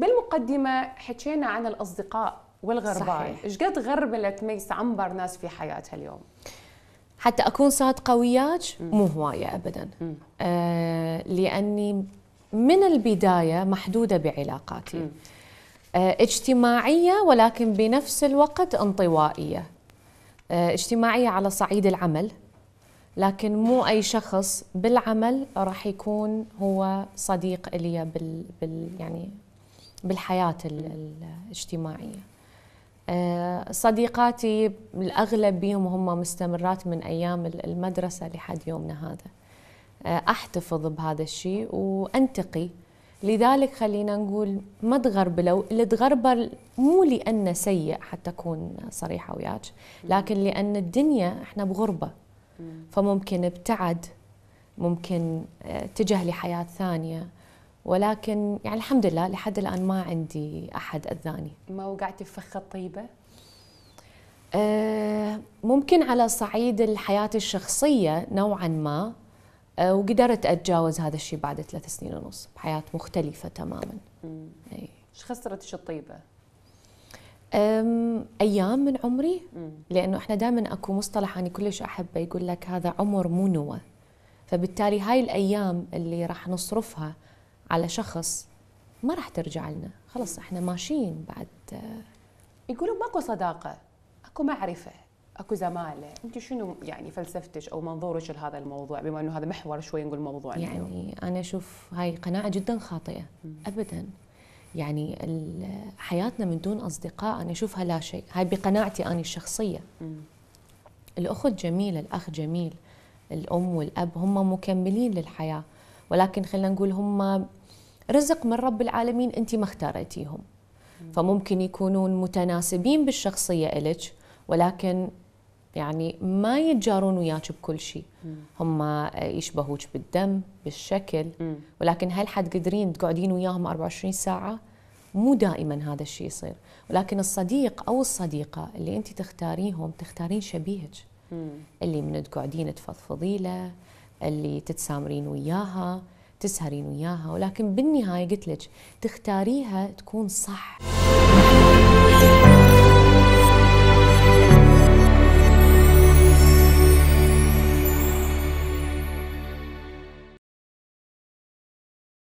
بالمقدمه حكينا عن الاصدقاء والغربال ايش قد غربلت ميس عنبر ناس في حياتها اليوم حتى اكون صادقه وياك مو هوايه ابدا آه لاني من البدايه محدوده بعلاقاتي آه اجتماعيه ولكن بنفس الوقت انطوائيه آه اجتماعيه على صعيد العمل لكن مو اي شخص بالعمل راح يكون هو صديق لي بال, بال يعني بالحياة الاجتماعية آه، صديقاتي الأغلب بيهم هم مستمرات من أيام المدرسة لحد يومنا هذا آه، أحتفظ بهذا الشيء وأنتقي لذلك خلينا نقول ما تغربلوا اللي تغربل مو لأنه سيء حتى أكون صريحة وياك لكن لأن الدنيا إحنا بغربة فممكن ابتعد ممكن آه، اتجه لحياة ثانية ولكن يعني الحمد لله لحد الان ما عندي احد اذاني ما وقعتي في فخه طيبه آه، ممكن على صعيد الحياه الشخصيه نوعا ما آه، وقدرت اتجاوز هذا الشيء بعد ثلاث سنين ونص بحياه مختلفه تماما ايش خسرتش الطيبه ايام من عمري لانه احنا دائما اكو مصطلح انا كلش احبه يقول لك هذا عمر مو نوى فبالتالي هاي الايام اللي راح نصرفها على شخص ما راح ترجع لنا خلص احنا ماشيين بعد آه، يقولون ماكو صداقه اكو معرفه اكو زماله انت شنو يعني فلسفتك او منظورك لهذا الموضوع بما انه هذا محور شوي نقول موضوع يعني اليوم. انا اشوف هاي قناعه جدا خاطئه مم. ابدا يعني حياتنا من دون اصدقاء انا اشوفها لا شيء هاي بقناعتي انا الشخصيه مم. الاخت جميله الاخ جميل الام والاب هم مكملين للحياه ولكن خلينا نقول هم رزق من رب العالمين أنت ما اختاريتيهم فممكن يكونون متناسبين بالشخصية إلك ولكن يعني ما يتجارون وياك بكل شيء هم يشبهوك بالدم بالشكل ولكن هل حد قدرين تقعدين وياهم 24 ساعة مو دائما هذا الشيء يصير ولكن الصديق أو الصديقة اللي أنت تختاريهم تختارين شبيهك اللي من تقعدين تفضفضي له اللي تتسامرين وياها تسهرين وياها ولكن بالنهايه قلت لك تختاريها تكون صح